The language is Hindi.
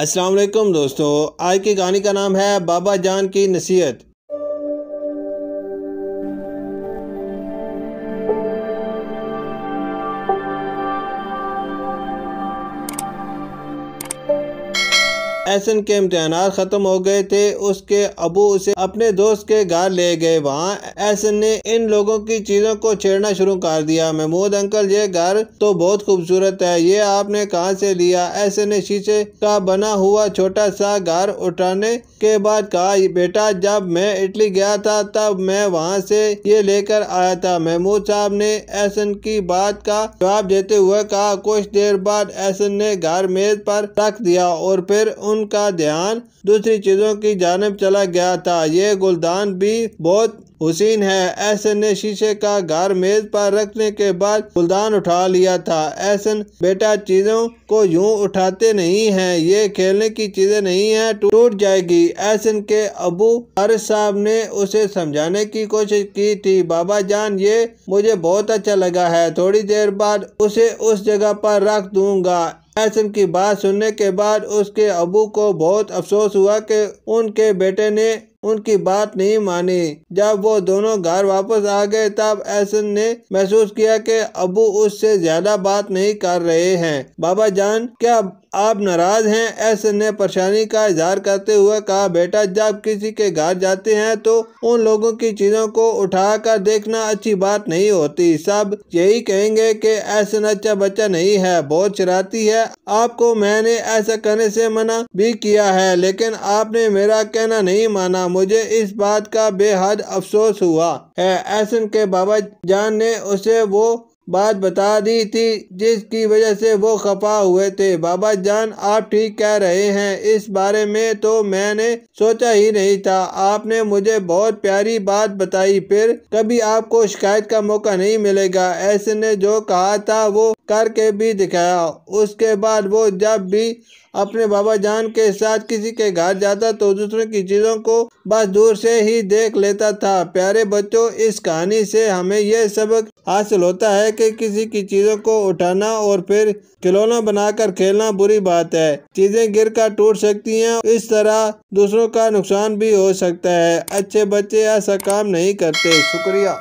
अस्सलाम वालेकुम दोस्तों आज की गाने का नाम है बाबा जान की नसीहत एसन के इम्तहान ख़त्म हो गए थे उसके अबू उसे अपने दोस्त के घर ले गए वहाँ एसन ने इन लोगों की चीज़ों को छेड़ना शुरू कर दिया महमूद अंकल ये घर तो बहुत खूबसूरत है ये आपने कहाँ से लिया एसन ने शीशे का बना हुआ छोटा सा घर उठाने के बाद कहा बेटा जब मैं इटली गया था तब मैं वहाँ से ये लेकर आया था महमूद साहब ने एसन की बात का जवाब देते हुए कहा कुछ देर बाद एसन ने घर मेज पर रख दिया और फिर उन उनका ध्यान दूसरी चीज़ों की जानब चला गया था यह गुलदान भी बहुत हुसैन है एहसन ने शीशे का घर मेज पर रखने के बाद फुलदान उठा लिया था एहसन बेटा चीजों को यूं उठाते नहीं हैं ये खेलने की चीजें नहीं है टूट जाएगी एहसन के अबू हर साहब ने उसे समझाने की कोशिश की थी बाबा जान ये मुझे बहुत अच्छा लगा है थोड़ी देर बाद उसे उस जगह पर रख दूंगा एहसन की बात सुनने के बाद उसके अबू को बहुत अफसोस हुआ कि उनके बेटे ने उनकी बात नहीं मानी जब वो दोनों घर वापस आ गए तब एहसन ने महसूस किया कि अबू उससे ज्यादा बात नहीं कर रहे हैं बाबा जान क्या आप नाराज़ हैं ऐसे ने परेशानी का इजहार करते हुए कहा बेटा जब किसी के घर जाते हैं तो उन लोगों की चीज़ों को उठा कर देखना अच्छी बात नहीं होती सब यही कहेंगे कि ऐसा अच्छा बच्चा नहीं है बहुत चराती है आपको मैंने ऐसा करने से मना भी किया है लेकिन आपने मेरा कहना नहीं माना मुझे इस बात का बेहद अफसोस हुआ है ऐसन के बाबा जान ने उसे वो बात बता दी थी जिसकी वजह से वो खफा हुए थे बाबा जान आप ठीक कह रहे हैं इस बारे में तो मैंने सोचा ही नहीं था आपने मुझे बहुत प्यारी बात बताई फिर कभी आपको शिकायत का मौका नहीं मिलेगा ऐसे ने जो कहा था वो करके भी दिखाया उसके बाद वो जब भी अपने बाबा जान के साथ किसी के घर जाता तो दूसरों की चीज़ों को बस दूर से ही देख लेता था प्यारे बच्चों इस कहानी से हमें यह सबक हासिल होता है कि किसी की चीज़ों को उठाना और फिर खिलौना बनाकर खेलना बुरी बात है चीज़ें गिर कर टूट सकती हैं इस तरह दूसरों का नुकसान भी हो सकता है अच्छे बच्चे ऐसा काम नहीं करते शुक्रिया